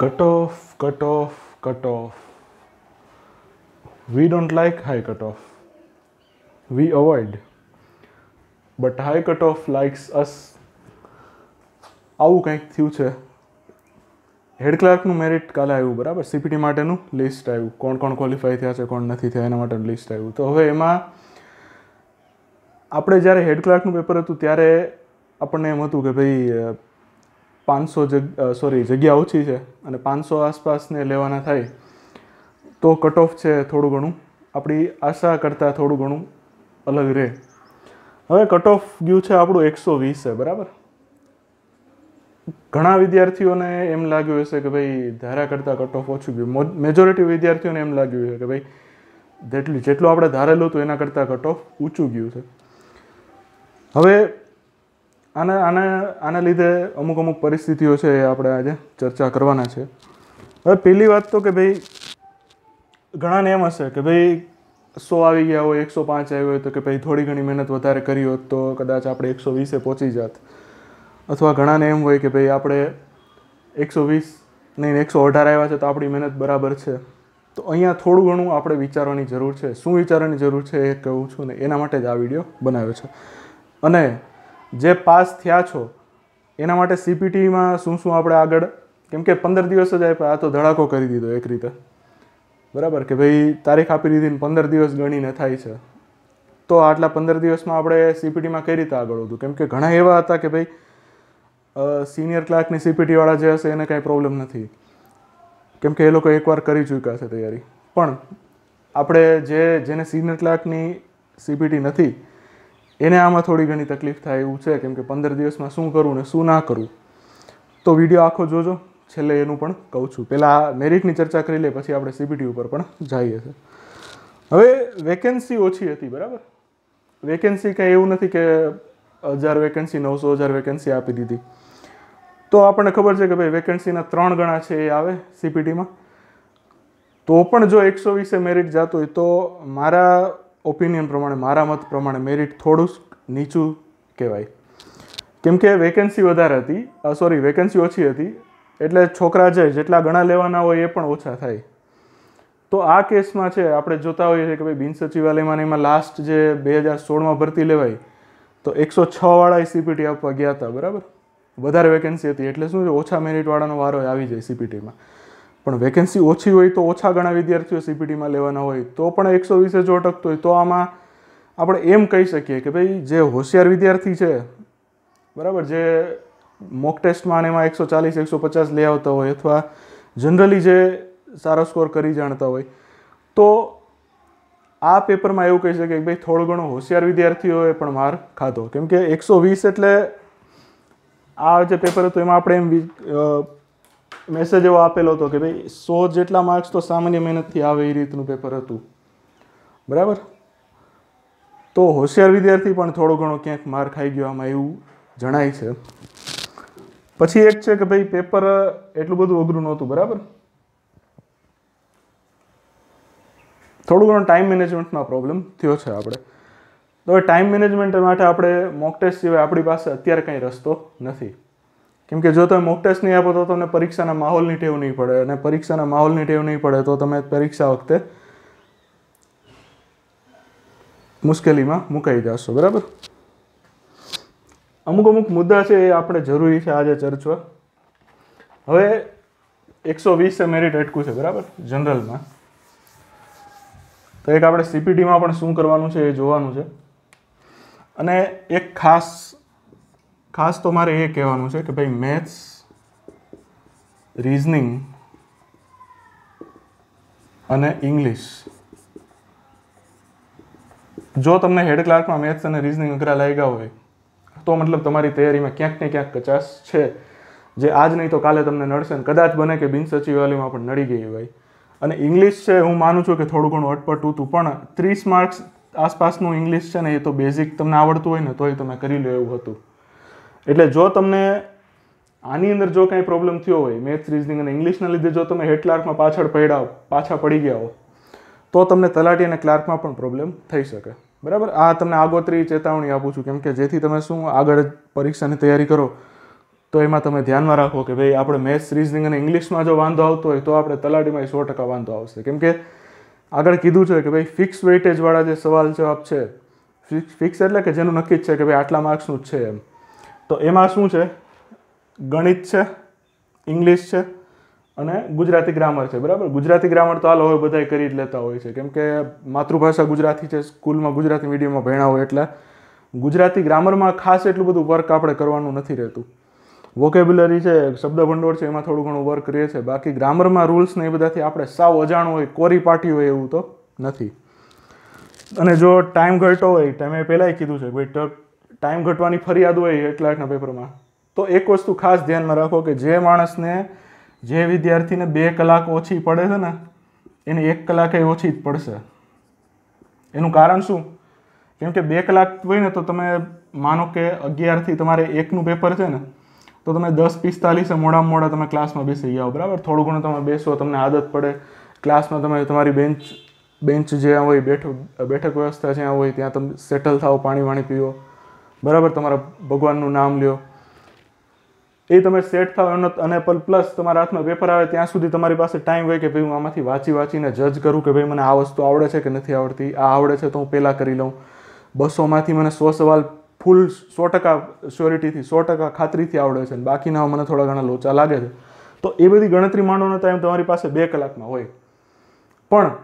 cut off cut off cut off we don't We high cut off we avoid but high cut off likes us આવું કંઈક થયું છે હેડ ક્લાર્કનું merit કાલે આવ્યું બરાબર સીપીટી માટેનું લિસ્ટ આવ્યું કોણ કોણ ક્વોલિફાય થયા છે કોણ નથી થયા એના માટેનું લિસ્ટ આવ્યું તો હવે એમાં આપણે જ્યારે હેડ ક્લાર્કનું પેપર હતું ત્યારે આપણને એમ હતું કે ભાઈ પાંચસો જગ સોરી જગ્યા ઓછી છે અને પાંચસો આસપાસને લેવાના થાય તો કટ ઓફ છે થોડું ઘણું આપણી આશા કરતાં થોડું ઘણું અલગ રહે હવે કટ ઓફ ગયું છે આપણું એકસો વીસ છે બરાબર ઘણા વિદ્યાર્થીઓને એમ લાગ્યું હશે કે ભાઈ ધારા કરતાં કટ ઓફ ઓછું ગયું મેજોરિટી વિદ્યાર્થીઓને એમ લાગ્યું છે કે ભાઈ જેટલું જેટલું આપણે ધારેલું હતું એના કરતાં કટ ઓફ ઊંચું ગયું છે હવે આને આને આના લીધે અમુક અમુક પરિસ્થિતિઓ છે એ આપણે આજે ચર્ચા કરવાના છે હવે પહેલી વાત તો કે ભાઈ ઘણાને એમ હશે કે ભાઈ સો આવી ગયા હોય એકસો પાંચ આવ્યો હોય તો કે ભાઈ થોડી ઘણી મહેનત વધારે કરી હોત તો કદાચ આપણે એકસો વીસે પહોંચી જાત અથવા ઘણાને એમ હોય કે ભાઈ આપણે એકસો વીસ નહીં એકસો અઢાર આવ્યા છે તો આપણી મહેનત બરાબર છે તો અહીંયા થોડું ઘણું આપણે વિચારવાની જરૂર છે શું વિચારવાની જરૂર છે એ કહું છું ને એના માટે જ આ વિડીયો બનાવ્યો છે અને જે પાસ થયા છો એના માટે સીપીટીમાં શું શું આપણે આગળ કેમ કે પંદર દિવસ જ આપ્યા આ તો ધડાકો કરી દીધો એક રીતે બરાબર કે ભાઈ તારીખ આપી દીધી ને પંદર દિવસ ગણીને થાય છે તો આટલા પંદર દિવસમાં આપણે સીપીટીમાં કઈ રીતે આગળ હતું કેમ કે ઘણા એવા હતા કે ભાઈ સિનિયર ક્લાર્કની સીપીટીવાળા જે હશે એને કાંઈ પ્રોબ્લેમ નથી કેમ કે એ લોકો એકવાર કરી ચૂક્યા છે તૈયારી પણ આપણે જે જેને સિનિયર ક્લાર્કની સીપીટી નથી એને આમાં થોડી ઘણી તકલીફ થાય એવું છે કેમ કે પંદર દિવસમાં શું કરવું ને શું ના કરવું તો વિડીયો આખો જોજો છેલ્લે એનું પણ કહું છું પહેલાં મેરિટની ચર્ચા કરી લે પછી આપણે સીબીટી ઉપર પણ જઈએ છે હવે વેકેન્સી ઓછી હતી બરાબર વેકેન્સી કંઈ એવું નથી કે હજાર વેકેન્સી નવસો હજાર વેકેન્સી આપી દીધી તો આપણને ખબર છે કે ભાઈ વેકેન્સીના ત્રણ ગણા છે એ આવે સીપીટીમાં તો પણ જો એકસો વીસે મેરિટ જતું હોય તો મારા ઓપિનિયન પ્રમાણે મારા મત પ્રમાણે મેરિટ થોડુંક નીચું કહેવાય કેમ કે વેકેન્સી વધારે હતી સોરી વેકેન્સી ઓછી હતી એટલે છોકરા જે જેટલા ગણા લેવાના હોય એ પણ ઓછા થાય તો આ કેસમાં છે આપણે જોતા હોઈએ છીએ કે ભાઈ બિન સચિવાલયમાં એમાં લાસ્ટ જે બે હજાર સોળમાં ભરતી લેવાય તો એકસો છવાળા સીપીટી આપવા ગયા હતા બરાબર વધારે વેકેન્સી હતી એટલે શું છે ઓછા મેરિટવાળાનો વારો આવી જાય સીપીટીમાં પણ વેકેન્સી ઓછી હોય તો ઓછા ઘણા વિદ્યાર્થીઓ સીપીટીમાં લેવાના હોય તો પણ એકસો વીસે જો અટકતો હોય તો આમાં આપણે એમ કહી શકીએ કે ભાઈ જે હોશિયાર વિદ્યાર્થી છે બરાબર જે મોક ટેસ્ટમાં એમાં એકસો ચાલીસ એકસો પચાસ લઈ આવતા હોય અથવા જનરલી જે સારો સ્કોર કરી જાણતા હોય તો આ પેપરમાં એવું કહી શકે કે ભાઈ થોડો ઘણો હોશિયાર વિદ્યાર્થીઓએ પણ માર ખાધો કેમ કે એકસો વીસ એટલે આ જે પેપર હતું એમાં આપણે એમ મેસેજ એવો આપેલો હતો કે ભાઈ સો જેટલા માર્ક્સ તો સામાન્ય મહેનતથી આવે એ રીતનું પેપર હતું બરાબર તો હોશિયાર વિદ્યાર્થી પણ થોડો ઘણો ક્યાંક માર ખાઈ ગયો આમાં એવું જણાય છે પછી એક છે કે ભાઈ પેપર એટલું બધું અઘરું નહોતું બરાબર થોડું ઘણો ટાઈમ મેનેજમેન્ટમાં પ્રોબ્લેમ થયો છે આપણે તો ટાઈમ મેનેજમેન્ટ માટે આપણે મોક ટેસ્ટ સિવાય આપણી પાસે અત્યારે કંઈ રસ્તો નથી કેમકે જો તમે મોક ટેસ્ટ નહીં આપો તો તમને પરીક્ષાના માહોલની ટેવ નહીં પડે અને પરીક્ષાના માહોલની ટેવ નહીં પડે તો તમે પરીક્ષા વખતે મુશ્કેલીમાં મુકાઈ જશો બરાબર અમુક અમુક મુદ્દા છે એ આપણે જરૂરી છે આજે ચર્ચવા હવે એકસો વીસ મેરિટ અટકું છે બરાબર જનરલમાં તો એક આપણે સીપીટીમાં પણ શું કરવાનું છે એ જોવાનું છે અને એક ખાસ ખાસ તો મારે એ કહેવાનું છે કે ભાઈ મેથ્સ રિઝનિંગ અને ઇંગ્લિશ જો તમને હેડ ક્લાર્કમાં મેથ્સ અને રિઝનિંગ અઘરા લાગ્યા હોય તો મતલબ તમારી તૈયારીમાં ક્યાંક ને ક્યાંક કચાસ છે જે આજ નહીં તો કાલે તમને નડશે ને કદાચ બને કે બિનસચિવાલયમાં પણ નડી ગઈ હોય અને ઇંગ્લિશ છે હું માનું છું કે થોડું ઘણું અટપટું હતું પણ ત્રીસ માર્ક્સ આસપાસનું ઇંગ્લિશ છે ને એ તો બેઝિક તમને આવડતું હોય ને તોય તમે કરી લો એવું હતું એટલે જો તમને આની અંદર જો કાંઈ પ્રોબ્લેમ થયો હોય મેથ્સ રિઝનિંગ અને ઇંગ્લિશના લીધે જો તમે હેડ પાછળ પડ્યા પાછા પડી ગયા હો તો તમને તલાટી અને ક્લાર્કમાં પણ પ્રોબ્લેમ થઈ શકે બરાબર આ તમને આગોતરી ચેતવણી આપું છું કેમ કે જેથી તમે શું આગળ પરીક્ષાની તૈયારી કરો તો એમાં તમે ધ્યાનમાં રાખો કે ભાઈ આપણે મેથ્સ રિઝનિંગ અને ઇંગ્લિશમાં જો વાંધો આવતો હોય તો આપણે તલાટીમાં સો ટકા વાંધો આવશે કેમ કે આગળ કીધું છે કે ભાઈ ફિક્સ વેઇટેજવાળા જે સવાલ જવાબ છે ફિક્સ એટલે કે જેનું નક્કી જ છે કે ભાઈ આટલા માર્ક્સનું જ છે એમ તો એમાં શું છે ગણિત છે ઇંગ્લિશ છે અને ગુજરાતી ગ્રામર છે બરાબર ગુજરાતી ગ્રામર તો હાલ હવે બધા કરી જ લેતા હોય છે કેમ કે માતૃભાષા ગુજરાતી છે સ્કૂલમાં ગુજરાતી મીડિયમમાં ભણ્યા હોય એટલે ગુજરાતી ગ્રામરમાં ખાસ એટલું બધું વર્ક આપણે કરવાનું નથી રહેતું વોકેબ્યુલરી છે શબ્દભંડોળ છે એમાં થોડું ઘણું વર્ક રહે છે બાકી ગ્રામરમાં રૂલ્સ ને એ બધાથી આપણે સાવ અજાણું હોય કોરી પાટી હોય એવું તો નથી અને જો ટાઈમ ઘટતો હોય ટાઈમે પહેલાંય કીધું છે ભાઈ ટાઈમ ઘટવાની ફરિયાદ હોય એ એટલાના પેપરમાં તો એક વસ્તુ ખાસ ધ્યાનમાં રાખો કે જે માણસને જે વિદ્યાર્થીને બે કલાક ઓછી પડે છે ને એને એક કલાકે ઓછી જ પડશે એનું કારણ શું કેમ કે બે કલાક હોય ને તો તમે માનો કે અગિયારથી તમારે એકનું પેપર છે ને તો તમે દસ પિસ્તાલીસે મોડા મોડા તમે ક્લાસમાં બેસી જાઓ બરાબર થોડું ઘણું તમે બેસો તમને આદત પડે ક્લાસમાં તમે તમારી બેન્ચ બેન્ચ જ્યાં હોય બેઠક બેઠક વ્યવસ્થા જ્યાં હોય ત્યાં તમે સેટલ થાઓ પાણી વાણી પીઓ બરાબર તમારા ભગવાનનું નામ લ્યો એ તમે સેટ થાવ એનો અને પ્લસ તમારા હાથમાં પેપર આવે ત્યાં સુધી તમારી પાસે ટાઈમ હોય કે ભાઈ હું આમાંથી વાંચી વાંચીને જજ કરું કે ભાઈ મને આ વસ્તુ આવડે છે કે નથી આવડતી આ આવડે છે તો હું પહેલાં કરી લઉં બસોમાંથી મને સો સવાલ ફૂલ સો ટકા શ્યોરિટીથી સો ટકા ખાતરીથી આવડે છે બાકીના મને થોડા ઘણા લોચા લાગે છે તો એ બધી ગણતરી માંડવાનો ટાઈમ તમારી પાસે બે કલાકમાં હોય પણ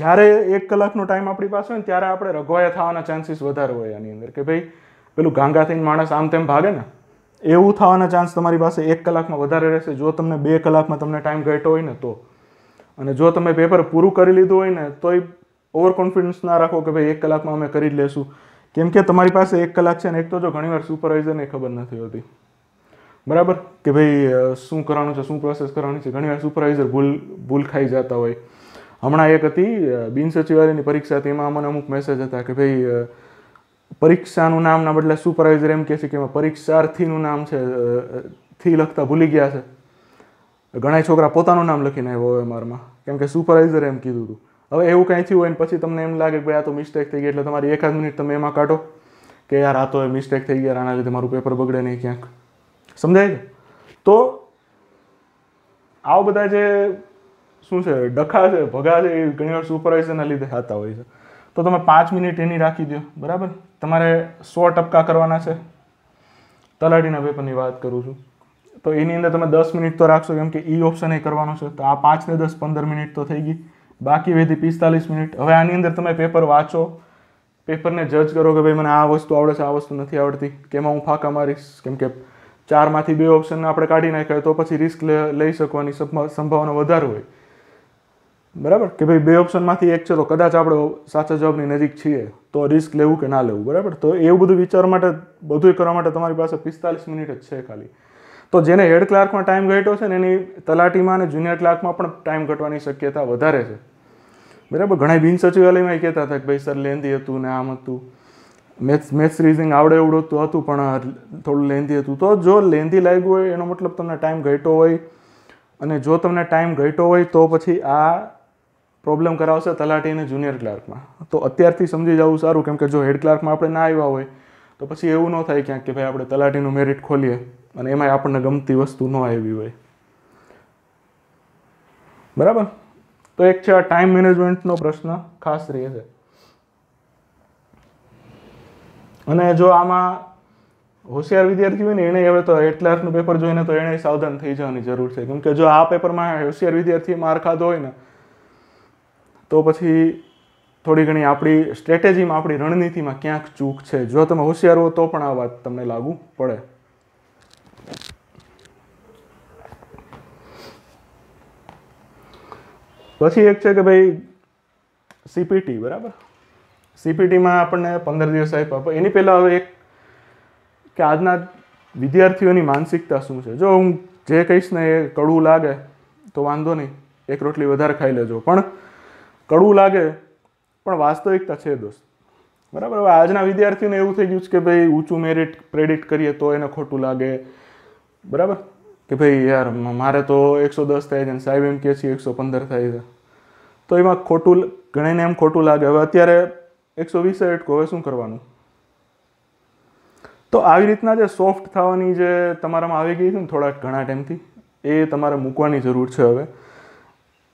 જ્યારે એક કલાકનો ટાઈમ આપણી પાસે હોય ને ત્યારે આપણે રઘવાયા થવાના ચાન્સીસ વધારે હોય એની અંદર કે ભાઈ પેલું ગાંગા થઈને માણસ આમ તેમ ભાગે ને એવું થવાના ચાન્સ તમારી પાસે એક કલાકમાં વધારે રહેશે જો તમને બે કલાકમાં તમને ટાઈમ ઘટ્યો હોય ને તો અને જો તમે પેપર પૂરું કરી લીધું હોય ને તોય ઓવર કોન્ફિડન્સ ના રાખો કે ભાઈ એક કલાકમાં અમે કરી જ લેશું કેમ કે તમારી પાસે એક કલાક છે ને એક તો જો ઘણીવાર સુપરવાઇઝરને ખબર નથી હોતી બરાબર કે ભાઈ શું કરવાનું છે શું પ્રોસેસ કરવાની છે ઘણીવાર સુપરવાઇઝર ભૂલ ભૂલ ખાઈ જતા હોય હમણાં એક હતી બિન સચિવાલયની પરીક્ષા તેમાં અમને અમુક મેસેજ હતા કે ભાઈ પરીક્ષાનું નામના બદલે સુપરવાઇઝર એમ કહે છે કે એમાં પરીક્ષાર્થીનું નામ છે થી લખતા ભૂલી ગયા છે ઘણા છોકરા પોતાનું નામ લખીને આવ્યો એમઆરમાં કેમ કે સુપરવાઇઝર એમ કીધું હતું હવે એવું કાંઈ થયું હોય ને પછી તમને એમ લાગે કે ભાઈ આ તો મિસ્ટેક થઈ ગઈ એટલે તમારી એકાદ મિનિટ તમે એમાં કાઢો કે યાર આ તો એ મિસ્ટેક થઈ ગયા આના લીધે મારું પેપર બગડે નહીં ક્યાંક સમજાય છે તો આવા બધા જે શું છે ડખા છે ભગા છે એ ઘણી વાર સુપરવાઇઝરના લીધે થતા હોય છે તો તમે પાંચ મિનિટ એની રાખી દો બરાબર તમારે સો ટપકા કરવાના છે તલાટીના પેપરની વાત કરું છું તો એની અંદર તમે દસ મિનિટ તો રાખશો કેમ કે ઈ ઓપ્શન એ કરવાનો છે તો આ પાંચ ને દસ પંદર મિનિટ તો થઈ ગઈ બાકી વેધી પિસ્તાલીસ મિનિટ હવે આની અંદર તમે પેપર વાંચો પેપરને જજ કરો કે ભાઈ મને આ વસ્તુ આવડે છે આ વસ્તુ નથી આવડતી કેમાં હું ફાંકા મારીશ કેમ કે ચારમાંથી બે ઓપ્શન આપણે કાઢી નાખ્યા તો પછી રિસ્ક લઈ શકવાની સંભાવના વધારે હોય બરાબર કે ભાઈ બે ઓપ્શનમાંથી એક છે તો કદાચ આપણે સાચા જવાબની નજીક છીએ તો રિસ્ક લેવું કે ના લેવું બરાબર તો એવું બધું વિચારવા માટે બધું કરવા માટે તમારી પાસે પિસ્તાલીસ મિનિટ જ છે ખાલી તો જેને હેડ ક્લાર્કમાં ટાઈમ ઘટ્યો છે ને એની તલાટીમાં અને જુનિયર ક્લાર્કમાં પણ ટાઈમ ઘટવાની શક્યતા વધારે છે બરાબર ઘણા બિન સચિવાલયમાં કહેતા હતા કે ભાઈ સર લેન્ધી હતું ને આમ હતું મેથ્સ મેથ્સ રીઝનિંગ આવડે એવડું તો હતું પણ થોડું લેન્ધી હતું તો જો લેન્ધી લાગ્યું હોય એનો મતલબ તમને ટાઈમ ઘટ્યો હોય અને જો તમને ટાઈમ ઘટ્યો હોય તો પછી આ પ્રોબ્લેમ કરાવશે તલાટી અને જુનિયર ક્લાર્કમાં તો અત્યારથી સમજી જવું સારું કેમ કે જો હેડ ક્લાર્કમાં આપણે ના આવ્યા હોય તો પછી એવું ન થાય ક્યાંક કે ભાઈ આપણે તલાટીનું મેરિટ ખોલીએ અને એમાંય આપણને ગમતી વસ્તુ ન આવી હોય બરાબર તો એક છે આ ટાઈમ મેનેજમેન્ટનો પ્રશ્ન ખાસ રહે છે અને જો આમાં હોશિયાર વિદ્યાર્થી હોય ને એણે હવે તો એટ ક્લાર્કનું પેપર જોઈને તો એણે સાવધાન થઈ જવાની જરૂર છે કેમ કે જો આ પેપરમાં હોશિયાર વિદ્યાર્થી માર ખાધો હોય ને તો પછી થોડી ઘણી આપણી સ્ટ્રેટેજીમાં આપણી રણનીતિમાં ક્યાંક ચૂક છે જો તમે હોશિયાર હો તો પણ આ વાત તમને લાગુ પડે પછી એક છે કે ભાઈ સીપીટી બરાબર સીપીટીમાં આપણને પંદર દિવસ આપ્યા એની પહેલાં હવે એક કે આજના વિદ્યાર્થીઓની માનસિકતા શું છે જો હું જે કહીશ ને એ કડવું લાગે તો વાંધો નહીં એક રોટલી વધારે ખાઈ લેજો પણ કડવું લાગે પણ વાસ્તવિકતા છે દોસ્ત બરાબર હવે આજના વિદ્યાર્થીને એવું થઈ ગયું છે કે ભાઈ ઊંચું મેરિટ પ્રેડિક્ટ કરીએ તો એને ખોટું લાગે બરાબર કે ભાઈ યાર મારે તો એકસો દસ થાય છે સાહેબ એમ કહે છે એકસો પંદર થાય છે તો એમાં ખોટું ઘણીને એમ ખોટું લાગે હવે અત્યારે એકસો વીસ અટકો હવે શું કરવાનું તો આવી રીતના જે સોફ્ટ થવાની જે તમારામાં આવી ગઈ છે ને થોડાક ઘણા ટાઈમથી એ તમારે મૂકવાની જરૂર છે હવે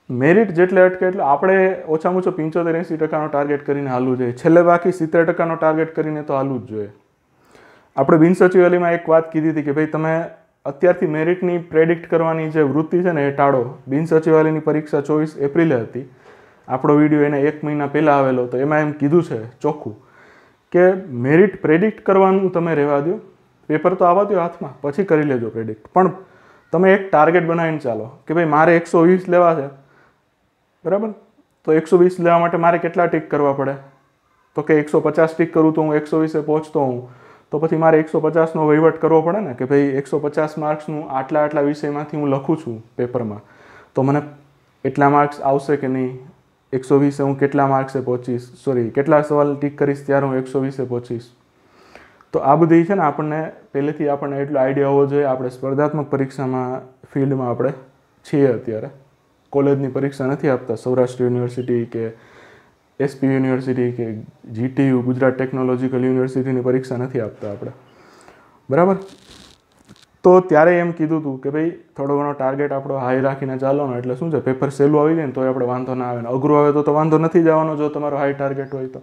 મેરિટ જેટલે અટકે એટલે આપણે ઓછામાં ઓછો પંચોતેર એંસી ટકાનો ટાર્ગેટ કરીને હાલવું જોઈએ છેલ્લે બાકી સિત્તેર ટકાનો ટાર્ગેટ કરીને તો હાલવું જ જોઈએ આપણે બિનસચિવાલયમાં એક વાત કીધી હતી કે ભાઈ તમે અત્યારથી મેરિટની પ્રેડિક્ટ કરવાની જે વૃત્તિ છે ને એ ટાળો બિનસચિવાલયની પરીક્ષા ચોવીસ એપ્રિલે હતી આપણો વિડીયો એને એક મહિના પહેલાં આવેલો તો એમાં એમ કીધું છે ચોખ્ખું કે મેરિટ પ્રેડિક્ટ કરવાનું તમે રહેવા દો પેપર તો આવવા દો હાથમાં પછી કરી લેજો પ્રેડિક્ટ પણ તમે એક ટાર્ગેટ બનાવીને ચાલો કે ભાઈ મારે એકસો વીસ લેવા છે બરાબર તો એકસો વીસ લેવા માટે મારે કેટલા ટીક કરવા પડે તો કે એકસો પચાસ ટીક કરું તો હું એકસો વીસે પહોંચતો હું તો પછી મારે એકસો પચાસનો વહીવટ કરવો પડે ને કે ભાઈ એકસો પચાસ માર્ક્સનું આટલા આટલા વિષયમાંથી હું લખું છું પેપરમાં તો મને એટલા માર્ક્સ આવશે કે નહીં એકસો વીસે હું કેટલા માર્ક્સે પહોંચીશ સોરી કેટલા સવાલ ટીક કરીશ ત્યારે હું એકસો વીસે પહોંચીશ તો આ બધી છે ને આપણને પહેલેથી આપણને એટલો આઈડિયા હોવો જોઈએ આપણે સ્પર્ધાત્મક પરીક્ષામાં ફિલ્ડમાં આપણે છીએ અત્યારે કોલેજની પરીક્ષા નથી આપતા સૌરાષ્ટ્ર યુનિવર્સિટી કે એસપી યુનિવર્સિટી કે જીટીયુ ગુજરાત ટેકનોલોજીકલ યુનિવર્સિટીની પરીક્ષા નથી આપતા આપણે બરાબર તો ત્યારે એમ કીધું હતું કે ભાઈ થોડો ઘણો ટાર્ગેટ આપણો હાઈ રાખીને ચાલવાનો એટલે શું છે પેપર સહેલું આવી જાય ને તોય આપણે વાંધો ના આવે ને અઘરું આવે તો તો વાંધો નથી જવાનો જો તમારો હાઈ ટાર્ગેટ હોય તો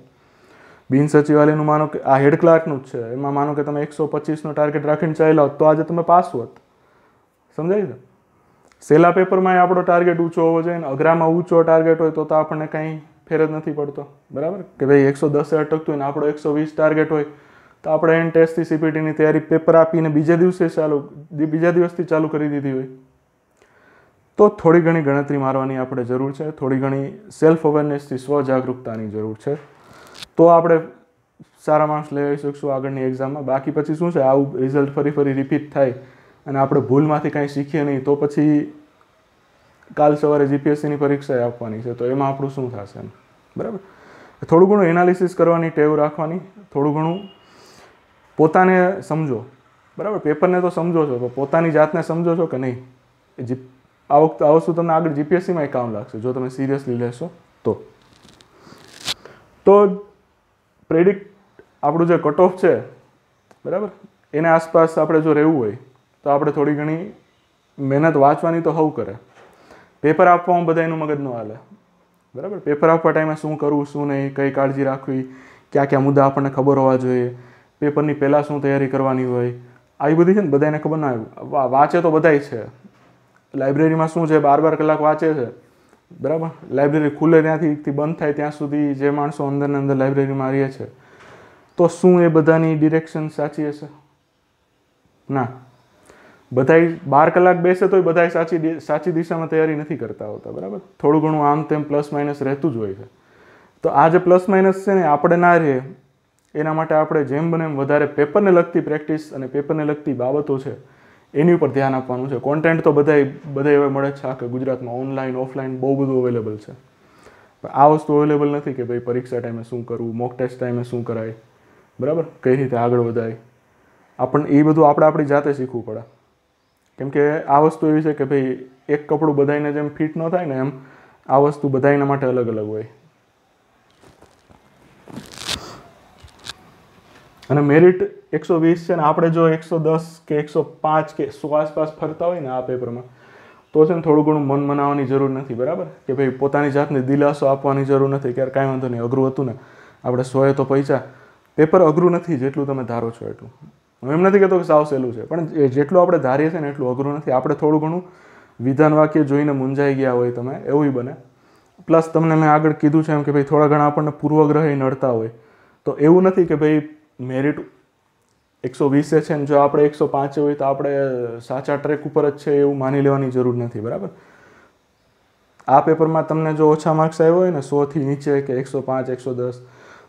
બિન સચિવાલયનું માનો કે આ હેડ ક્લાર્કનું જ છે એમાં માનો કે તમે એકસો પચીસનો ટાર્ગેટ રાખીને ચાલ્યા હોત તો આજે તમે પાસ હોત સમજાય છે સેલા પેપરમાં આપણો ટાર્ગેટ ઊંચો હોવો જોઈએ અને અઘરામાં ઊંચો ટાર્ગેટ હોય તો તો આપણને કંઈ ફેર જ નથી પડતો બરાબર કે ભાઈ એકસો દસે અટકતું હોય આપણો એકસો વીસ ટાર્ગેટ હોય તો આપણે એને ટેસ્ટથી સીપીટીની તૈયારી પેપર આપીને બીજા દિવસે ચાલુ બીજા દિવસથી ચાલુ કરી દીધી હોય તો થોડી ઘણી ગણતરી મારવાની આપણે જરૂર છે થોડી ઘણી સેલ્ફ અવેરનેસથી સ્વજાગૃતતાની જરૂર છે તો આપણે સારા માણસ લઈ શકશું આગળની એક્ઝામમાં બાકી પછી શું છે આવું રિઝલ્ટ ફરી ફરી રિપીટ થાય અને આપણે ભૂલમાંથી કાંઈ શીખીએ નહીં તો પછી કાલ સવારે જીપીએસસીની પરીક્ષા આપવાની છે તો એમાં આપણું શું થશે એમ બરાબર થોડું ઘણું એનાલિસિસ કરવાની ટેવ રાખવાની થોડું ઘણું પોતાને સમજો બરાબર પેપરને તો સમજો છો પણ પોતાની જાતને સમજો છો કે નહીં જી આ વખતે આ વસ્તુ તમને આગળ જીપીએસસીમાં કામ લાગશે જો તમે સિરિયસલી લેશો તો તો પ્રેડિક્ટ આપણું જે કટ ઓફ છે બરાબર એને આસપાસ આપણે જો રહેવું હોય તો આપણે થોડી ઘણી મહેનત વાંચવાની તો હવ કરે પેપર આપવામાં બધા એનું મગજ ન હાલે બરાબર પેપર આપવા ટાઈમે શું કરવું શું નહીં કઈ કાળજી રાખવી કયા કયા મુદ્દા આપણને ખબર હોવા જોઈએ પેપરની પહેલાં શું તૈયારી કરવાની હોય આવી બધી છે ને બધાને ખબર ના હોય વાંચે તો બધાય છે લાઇબ્રેરીમાં શું છે બાર બાર કલાક વાંચે છે બરાબર લાઇબ્રેરી ખુલે ત્યાંથી બંધ થાય ત્યાં સુધી જે માણસો અંદરને અંદર લાઇબ્રેરીમાં રહે છે તો શું એ બધાની ડિરેક્શન સાચી હશે ના બધાય બાર કલાક બેસે તોય બધાય સાચી સાચી દિશામાં તૈયારી નથી કરતા હોતા બરાબર થોડું ઘણું આમ તેમ પ્લસ માઇનસ રહેતું જ હોય છે તો આ જે પ્લસ માઇનસ છે ને આપણે ના રહે એના માટે આપણે જેમ બને એમ વધારે પેપરને લગતી પ્રેક્ટિસ અને પેપરને લગતી બાબતો છે એની ઉપર ધ્યાન આપવાનું છે કોન્ટેન્ટ તો બધાય બધા હવે મળે છે કે ગુજરાતમાં ઓનલાઈન ઓફલાઈન બહુ બધું અવેલેબલ છે આ વસ્તુ અવેલેબલ નથી કે ભાઈ પરીક્ષા ટાઈમે શું કરવું મોક ટેસ્ટ ટાઈમે શું કરાય બરાબર કઈ રીતે આગળ વધાય આપણને એ બધું આપણે આપણી જાતે શીખવું પડે કેમકે આ વસ્તુ એવી છે કે ભાઈ એક કપડું બધાને જેમ ફિટ ન થાય ને એમ આ વસ્તુ બધાના માટે અલગ અલગ હોય અને મેરિટ એકસો વીસ છે ને આપણે જો એકસો દસ કે એકસો પાંચ કે સો આસપાસ ફરતા હોય ને આ પેપરમાં તો છે ને થોડું ઘણું મન મનાવવાની જરૂર નથી બરાબર કે ભાઈ પોતાની જાતને દિલાસો આપવાની જરૂર નથી ક્યારે કાંઈ વાંધો નહીં અઘરું હતું ને આપણે સોએ તો પૈસા પેપર અઘરું નથી જેટલું તમે ધારો છો એટલું હું એમ નથી કહેતો કે સાવ સહેલું છે પણ જેટલું આપણે ધારીએ છીએ ને એટલું અઘરું નથી આપણે થોડું ઘણું વિધાન વાક્ય જોઈને મૂંઝાઈ ગયા હોય તમે એવું બને પ્લસ તમને મેં આગળ કીધું છે એમ કે ભાઈ થોડા ઘણા આપણને પૂર્વગ્રહ નડતા હોય તો એવું નથી કે ભાઈ મેરિટ એકસો વીસે છે ને જો આપણે એકસો પાંચે હોય તો આપણે સાચા ટ્રેક ઉપર જ છે એવું માની લેવાની જરૂર નથી બરાબર આ પેપરમાં તમને જો ઓછા માર્ક્સ આવ્યો હોય ને સોથી નીચે કે એકસો પાંચ એકસો દસ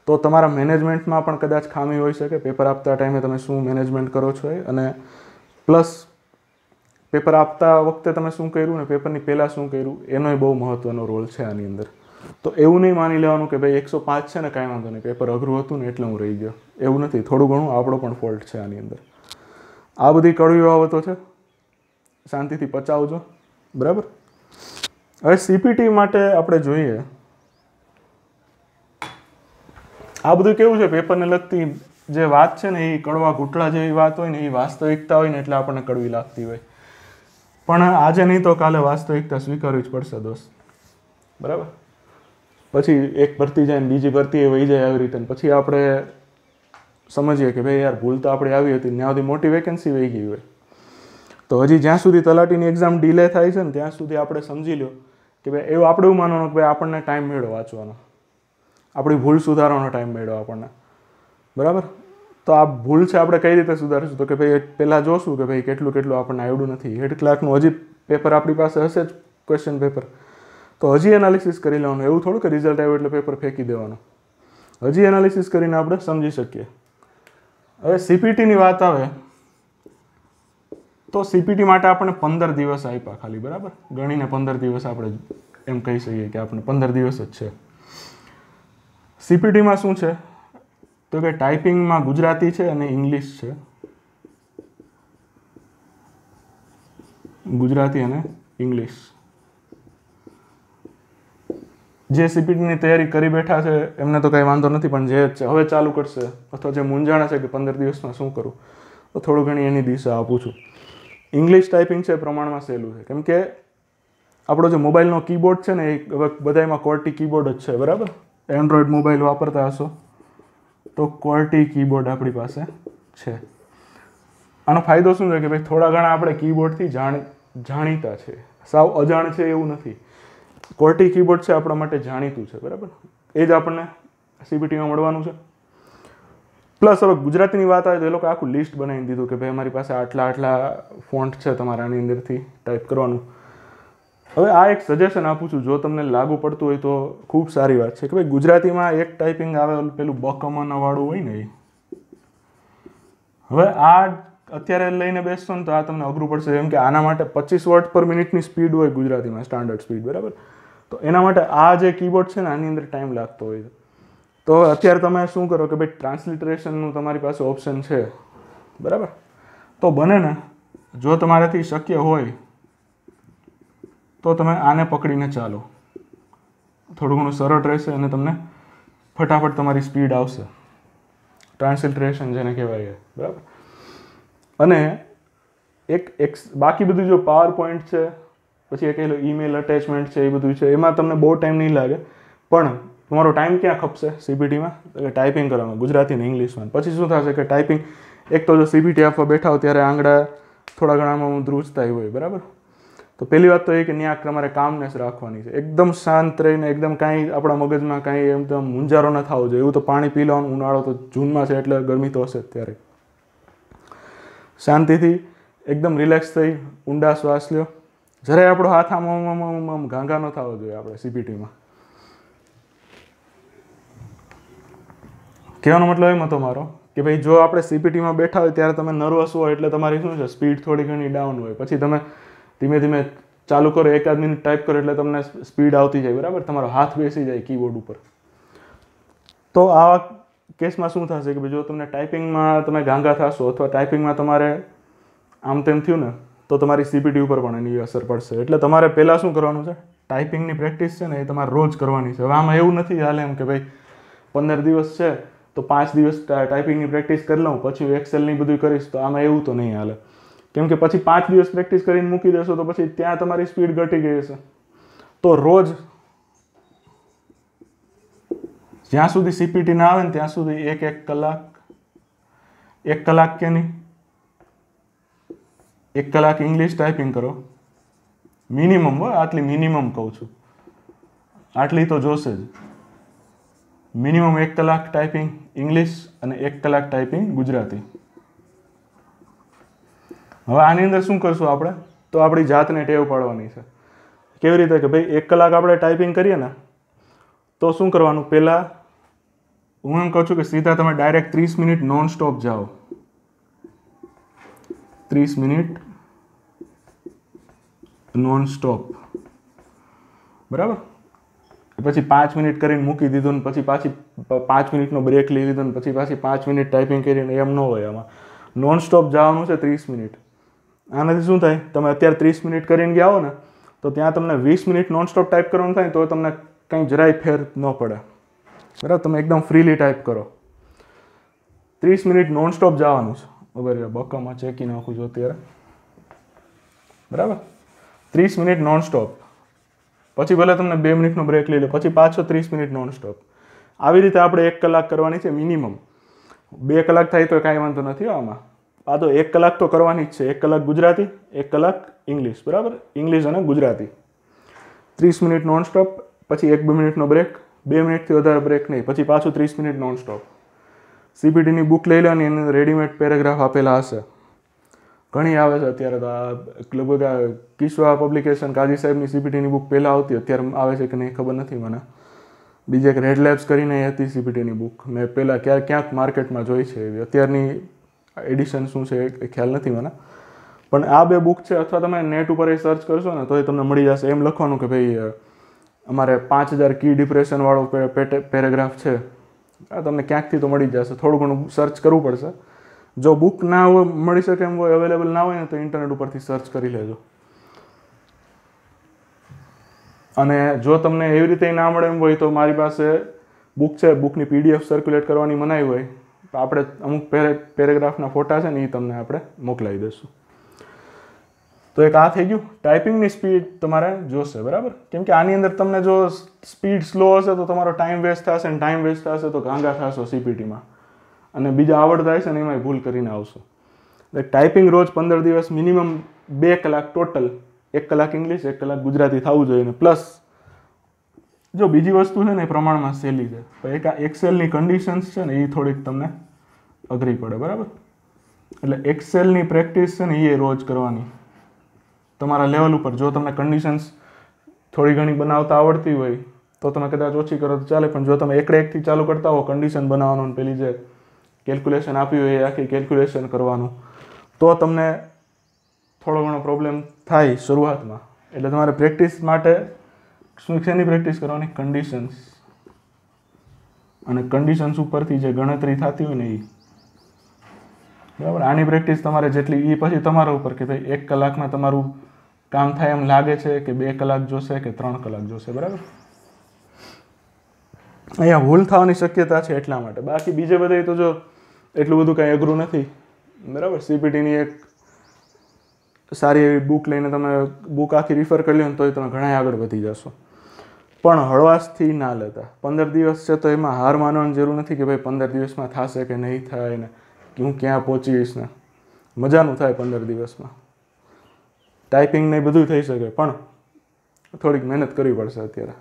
તો તમારા મેનેજમેન્ટમાં પણ કદાચ ખામી હોઈ શકે પેપર આપતા ટાઈમે તમે શું મેનેજમેન્ટ કરો છો અને પ્લસ પેપર આપતા વખતે તમે શું કર્યું ને પેપરની પહેલાં શું કર્યું એનોય બહુ મહત્ત્વનો રોલ છે આની અંદર તો એવું નહીં માની લેવાનું કે ભાઈ એકસો પાંચ છે ને કાંઈ વાંધો નહીં પેપર અઘરું હતું ને એટલે હું રહી ગયો એવું નથી થોડું ઘણું આપણો પણ ફોલ્ટ છે આની અંદર આ બધી કડવી બાબતો છે શાંતિથી પચાવજો બરાબર હવે સીપીટી માટે આપણે જોઈએ આ બધું કેવું છે પેપરને લગતી જે વાત છે ને એ કડવા ઘૂંટડા જેવી વાત હોય ને એ વાસ્તવિકતા હોય ને એટલે આપણને કડવી લાગતી હોય પણ આજે નહીં તો કાલે વાસ્તવિકતા સ્વીકારવી જ પડશે દોસ્ત બરાબર પછી એક ભરતી જાય ને બીજી ભરતી એ વહી જાય આવી રીતે પછી આપણે સમજીએ કે ભાઈ યાર ભૂલ તો આપણે આવી હતી ત્યાં સુધી મોટી વેકેન્સી વહી ગઈ હોય તો હજી જ્યાં સુધી તલાટીની એક્ઝામ ડીલે થાય છે ને ત્યાં સુધી આપણે સમજી લો કે ભાઈ એવું આપણે એવું માનવાનું કે ભાઈ આપણને ટાઈમ મેળો વાંચવાનો આપણી ભૂલ સુધારવાનો ટાઈમ મળ્યો આપણને બરાબર તો આ ભૂલ છે આપણે કઈ રીતે સુધારીશું તો કે ભાઈ પહેલાં જોશું કે ભાઈ કેટલું કેટલું આપણને આવડ્યું નથી હેડ ક્લાર્કનું હજી પેપર આપણી પાસે હશે જ ક્વેશ્ચન પેપર તો હજી એનાલિસિસ કરી લેવાનું એવું થોડું કે રિઝલ્ટ આવ્યું એટલે પેપર ફેંકી દેવાનું હજી એનાલિસિસ કરીને આપણે સમજી શકીએ હવે સીપીટીની વાત આવે તો સીપીટી માટે આપણને પંદર દિવસ આપ્યા ખાલી બરાબર ગણીને પંદર દિવસ આપણે એમ કહી શકીએ કે આપણને પંદર દિવસ જ છે સીપીટીમાં શું છે તો કે ટાઈપિંગમાં ગુજરાતી છે અને ઇંગ્લિશ છે ગુજરાતી અને ઇંગ્લિશ જે સીપીટીની તૈયારી કરી બેઠા છે એમને તો કંઈ વાંધો નથી પણ જે હવે ચાલુ કરશે અથવા જે મૂંઝાણા છે કે પંદર દિવસમાં શું કરું તો થોડું ઘણી એની દિશા આપું છું ઇંગ્લિશ ટાઈપિંગ છે પ્રમાણમાં સહેલું છે કેમ કે આપણો જે મોબાઈલનો કીબોર્ડ છે ને એ બધામાં કોર્ટી કીબોર્ડ જ છે બરાબર એન્ડ્રોઈડ મોબાઈલ વાપરતા હશો તો ક્વર્ટી કીબોર્ડ આપણી પાસે છે આનો ફાયદો શું છે કે ભાઈ થોડા ઘણા આપણે કીબોર્ડથી જાણ જાણીતા છે સાવ અજાણ છે એવું નથી ક્વર્ટી કીબોર્ડ છે આપણા માટે જાણીતું છે બરાબર એ જ આપણને સીબીટીમાં મળવાનું છે પ્લસ હવે ગુજરાતીની વાત આવે તો એ લોકો આખું લિસ્ટ બનાવી દીધું કે ભાઈ અમારી પાસે આટલા આટલા ફોન્ટ છે તમારા આની અંદરથી ટાઈપ કરવાનું હવે આ એક સજેશન આપું છું જો તમને લાગુ પડતું હોય તો ખૂબ સારી વાત છે કે ભાઈ ગુજરાતીમાં એક ટાઈપિંગ આવે પેલું બકમાનાવાળું હોય ને એ હવે આ અત્યારે લઈને બેસશો ને તો આ તમને અઘરું પડશે જેમ કે આના માટે પચીસ વર્ટ પર મિનિટની સ્પીડ હોય ગુજરાતીમાં સ્ટાન્ડર્ડ સ્પીડ બરાબર તો એના માટે આ જે કીબોર્ડ છે ને આની અંદર ટાઈમ લાગતો હોય તો અત્યારે તમે શું કરો કે ભાઈ ટ્રાન્સલિટરેશનનું તમારી પાસે ઓપ્શન છે બરાબર તો બને ને જો તમારાથી શક્ય હોય તો તમે આને પકડીને ચાલો થોડું ઘણું સરળ રહેશે અને તમને ફટાફટ તમારી સ્પીડ આવશે ટ્રાન્સલેટરેશન જેને કહેવાય બરાબર અને એક એક બાકી બધું જો પાવર પોઈન્ટ છે પછી એક ઈમેલ અટેચમેન્ટ છે એ બધું છે એમાં તમને બહુ ટાઈમ નહીં લાગે પણ તમારો ટાઈમ ક્યાં ખપશે સીબીટીમાં ટાઈપિંગ કરવામાં ગુજરાતી ને ઇંગ્લિશમાં પછી શું થશે કે ટાઈપિંગ એક તો જો સીબીટી આપવા બેઠા હોય ત્યારે આંગળા થોડા ઘણામાં હું ધ્રુજતા હોય બરાબર તો પહેલી વાત તો એ કે ત્યાં તમારે કામનેસ રાખવાની છે એકદમ શાંત રહીને એકદમ કાંઈ આપણા મગજમાં કાંઈ એમ તો મુંજારો ન થવો જોઈએ એવું તો પાણી પી લેવાનું ઉનાળો તો જૂનમાં છે એટલે ગરમી તો હશે ત્યારે શાંતિથી એકદમ રિલેક્સ થઈ ઊંડા શ્વાસ લ્યો જરાય આપણો હાથ આમ આમ આમ ઘાંઘા ન થવો જોઈએ આપણે સીપીટીમાં કહેવાનો મતલબ એમ હતો મારો કે ભાઈ જો આપણે સીપીટીમાં બેઠા હોય ત્યારે તમે નર્વસ હોય એટલે તમારી શું છે સ્પીડ થોડી ઘણી ડાઉન હોય પછી તમે ધીમે ધીમે ચાલુ કરો એક મિનિટ ટાઈપ કરો એટલે તમને સ્પીડ આવતી જાય બરાબર તમારો હાથ બેસી જાય કીબોર્ડ ઉપર તો આવા કેસમાં શું થશે કે જો તમને ટાઈપિંગમાં તમે ગાંગા થશો અથવા ટાઈપિંગમાં તમારે આમ તેમ થયું ને તો તમારી સીપીટી ઉપર પણ એની અસર પડશે એટલે તમારે પહેલાં શું કરવાનું છે ટાઈપિંગની પ્રેક્ટિસ છે ને એ તમારે રોજ કરવાની છે હવે આમાં એવું નથી હાલે એમ કે ભાઈ પંદર દિવસ છે તો પાંચ દિવસ ટાઈપિંગની પ્રેક્ટિસ કરી લઉં પછી એક્સેલની બધું કરીશ તો આમાં એવું તો નહીં હાલે કેમ કે પછી પાંચ દિવસ પ્રેક્ટિસ કરીને મૂકી દેશો તો પછી ત્યાં તમારી સ્પીડ ઘટી ગઈ હશે તો રોજ જ્યાં સુધી સીપીટી ના આવે ને ત્યાં સુધી એક એક કલાક એક કલાક કે નહીં એક કલાક ઇંગ્લિશ ટાઈપિંગ કરો મિનિમમ હોય આટલી મિનિમમ કહું છું આટલી તો જોશે જ મિનિમમ એક કલાક ટાઈપિંગ ઇંગ્લિશ અને એક કલાક ટાઈપિંગ ગુજરાતી હવે આની અંદર શું કરશું આપણે તો આપણી જાતને ટેવ પાડવાની છે કેવી રીતે કે ભાઈ એક કલાક આપણે ટાઈપિંગ કરીએ ને તો શું કરવાનું પહેલાં હું એમ કહું છું કે સીધા તમે ડાયરેક્ટ ત્રીસ મિનિટ નોન સ્ટોપ જાઓ ત્રીસ મિનિટ નોન સ્ટોપ બરાબર પછી પાંચ મિનિટ કરીને મૂકી દીધું ને પછી પાછી પાંચ મિનિટનો બ્રેક લઈ લીધો ને પછી પાછી પાંચ મિનિટ ટાઈપિંગ કરીને એમ ન હોય આમાં નોન સ્ટોપ જવાનું છે ત્રીસ મિનિટ આનાથી શું થાય તમે અત્યારે ત્રીસ મિનિટ કરીને ગયા હો ને તો ત્યાં તમને વીસ મિનિટ નોનસ્ટોપ ટાઈપ કરવાનું થાય તો તમને કંઈ જરાય ફેર ન પડે બરાબર તમે એકદમ ફ્રીલી ટાઈપ કરો ત્રીસ મિનિટ નોનસ્ટોપ જવાનું છે વગર બક્કામાં ચેકી નાખું છું અત્યારે બરાબર ત્રીસ મિનિટ નોનસ્ટોપ પછી ભલે તમને બે મિનિટનો બ્રેક લઈ લો પછી પાછો ત્રીસ મિનિટ નોનસ્ટોપ આવી રીતે આપણે એક કલાક કરવાની છે મિનિમમ બે કલાક થાય તો કાંઈ વાંધો નથી આમાં આ તો એક કલાક તો કરવાની જ છે એક કલાક ગુજરાતી એક કલાક ઇંગ્લિશ બરાબર ઇંગ્લિશ અને ગુજરાતી ત્રીસ મિનિટ નોનસ્ટોપ પછી એક બે મિનિટનો બ્રેક બે મિનિટથી વધારે બ્રેક નહીં પછી પાછું ત્રીસ મિનિટ નોન સ્ટોપ સીપીટીની બુક લઈ લો અને એને રેડીમેડ પેરેગ્રાફ આપેલા હશે ઘણી આવે છે અત્યારે તો આ લગભગ આ કિશ્વા પબ્લિકેશન કાજી સાહેબની સીપીટીની બુક પહેલાં આવતી અત્યારે આવે છે કે નહીં ખબર નથી મને બીજે એક રેડ લેબ્સ કરીને હતી સીપીટીની બુક મેં પહેલાં ક્યાં ક્યાંક માર્કેટમાં જોઈ છે એવી અત્યારની એડિશન શું છે એ ખ્યાલ નથી મને પણ આ બે બુક છે અથવા તમે નેટ ઉપર એ સર્ચ કરશો ને તો એ તમને મળી જશે એમ લખવાનું કે ભાઈ અમારે પાંચ હજાર કી ડિપ્રેશનવાળો પેરેગ્રાફ છે આ તમને ક્યાંકથી તો મળી જશે થોડું ઘણું સર્ચ કરવું પડશે જો બુક ના હોય મળી શકે એમ હોય અવેલેબલ ના હોય ને તો ઇન્ટરનેટ ઉપરથી સર્ચ કરી લેજો અને જો તમને એવી રીતે ના મળે એમ હોય તો મારી પાસે બુક છે બુકની પીડીએફ સર્ક્યુલેટ કરવાની મનાઈ હોય તો આપણે અમુક પેરેગ્રાફના ફોટા છે ને એ તમને આપણે મોકલાવી દઈશું તો એક આ થઈ ગયું ટાઈપિંગની સ્પીડ તમારે જોશે બરાબર કેમ કે આની અંદર તમને જો સ્પીડ સ્લો હશે તો તમારો ટાઈમ વેસ્ટ થશે અને ટાઈમ વેસ્ટ થશે તો ગાંગા થશો સીપીટીમાં અને બીજા આવડતા હશે ને એમાં ભૂલ કરીને આવશો એટલે ટાઈપિંગ રોજ પંદર દિવસ મિનિમમ બે કલાક ટોટલ એક કલાક ઇંગ્લિશ એક કલાક ગુજરાતી થવું જોઈએ ને પ્લસ જો બીજી વસ્તુ છે ને એ પ્રમાણમાં સહેલી છે તો એક આ એક્સેલની કન્ડિશન્સ છે ને એ થોડીક તમને અઘરી પડે બરાબર એટલે એક્સેલની પ્રેક્ટિસ છે ને એ રોજ કરવાની તમારા લેવલ ઉપર જો તમને કન્ડિશન્સ થોડી ઘણી બનાવતા આવડતી હોય તો તમે કદાચ ઓછી કરો તો ચાલે પણ જો તમે એકડે એકથી ચાલુ કરતા હો કન્ડિશન બનાવવાનું પેલી જે કેલ્ક્યુલેશન આપી હોય એ આખી કેલ્ક્યુલેશન કરવાનું તો તમને થોડો ઘણો પ્રોબ્લેમ થાય શરૂઆતમાં એટલે તમારે પ્રેક્ટિસ માટે શું શેની પ્રેક્ટિસ કરવાની કન્ડિશન્સ અને કન્ડિશન્સ ઉપરથી જે ગણતરી થતી હોય ને એ બરાબર આની પ્રેક્ટિસ તમારે જેટલી એ પછી તમારા ઉપર કે ભાઈ એક કલાકમાં તમારું કામ થાય એમ લાગે છે કે બે કલાક જોશે કે ત્રણ કલાક જોશે બરાબર અહીંયા ભૂલ થવાની શક્યતા છે એટલા માટે બાકી બીજે બધા તો જો એટલું બધું કાંઈ અઘરું નથી બરાબર સીપીટીની એક સારી એવી બુક લઈને તમે બુક આખી રિફર કરી લો ને તોય તમે ઘણા આગળ વધી જશો પણ હળવાશથી ના લેતા પંદર દિવસ છે તો એમાં હાર માનવાની જરૂર નથી કે ભાઈ પંદર દિવસમાં થશે કે નહીં થાય ને કે હું ક્યાં પહોંચીશ ને મજાનું થાય પંદર દિવસમાં ટાઈપિંગ ને બધું થઈ શકે પણ થોડીક મહેનત કરવી પડશે અત્યારે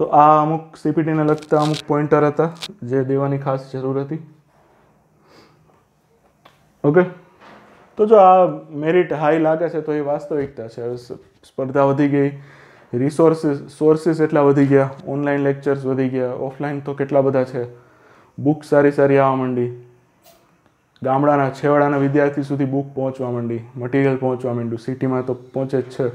તો આ અમુક સીપીટીને લગતા અમુક પોઈન્ટર હતા જે દેવાની ખાસ જરૂર હતી ઓકે તો જો આ મેરિટ હાઈ લાગે છે તો એ વાસ્તવિકતા છે સ્પર્ધા વધી ગઈ રિસોર્સિસ સોર્સિસ એટલા વધી ગયા ઓનલાઈન લેક્ચર્સ વધી ગયા ઓફલાઈન તો કેટલા બધા છે બુક સારી સારી આવવા માંડી ગામડાના છેવાડાના વિદ્યાર્થી સુધી બુક પહોંચવા માંડી મટીરિયલ પહોંચવા માંડ્યું સિટીમાં તો પહોંચે જ છે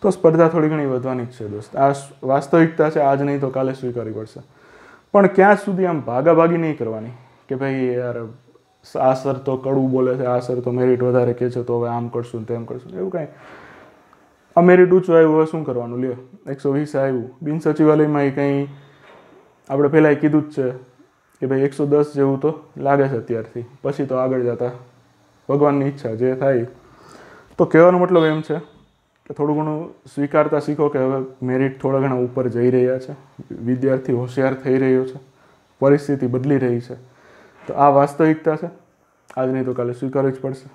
તો સ્પર્ધા થોડી ઘણી વધવાની જ છે દોસ્ત આ વાસ્તવિકતા છે આજ નહીં તો કાલે સ્વીકારવી પડશે પણ ક્યાં સુધી આમ ભાગાભાગી નહીં કરવાની કે ભાઈ યાર આ સર તો કડવું બોલે છે આ સર તો મેરિટ વધારે કહે છે તો હવે આમ કરશું તેમ કરશું એવું કાંઈ અમેરિટ મેરિટ ઊંચું આવ્યું હવે શું કરવાનું લ્યો એકસો વીસ આવ્યું બિન સચિવાલયમાં એ કંઈ આપણે પહેલાં કીધું જ છે કે ભાઈ એકસો દસ જેવું તો લાગે છે અત્યારથી પછી તો આગળ જતા ભગવાનની ઈચ્છા જે થાય તો કહેવાનો મતલબ એમ છે કે થોડું ઘણું સ્વીકારતા શીખો કે હવે મેરિટ થોડા ઘણા ઉપર જઈ રહ્યા છે વિદ્યાર્થી હોશિયાર થઈ રહ્યો છે પરિસ્થિતિ બદલી રહી છે તો આ વાસ્તવિકતા છે આજની તો કાલે સ્વીકારવી જ પડશે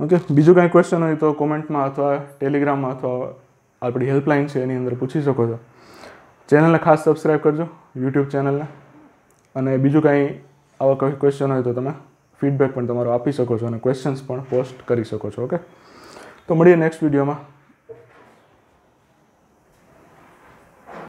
ઓકે બીજું કાંઈ ક્વેશ્ચન હોય તો કોમેન્ટમાં અથવા ટેલિગ્રામમાં અથવા આપણી હેલ્પલાઇન છે એની અંદર પૂછી શકો છો ચેનલને ખાસ સબસ્ક્રાઈબ કરજો યુટ્યુબ ચેનલને અને બીજું કાંઈ આવા કોઈ ક્વેશ્ચન હોય તો તમે ફીડબેક પણ તમારો આપી શકો છો અને ક્વેશ્ચન્સ પણ પોસ્ટ કરી શકો છો ઓકે તો મળીએ નેક્સ્ટ વિડીયોમાં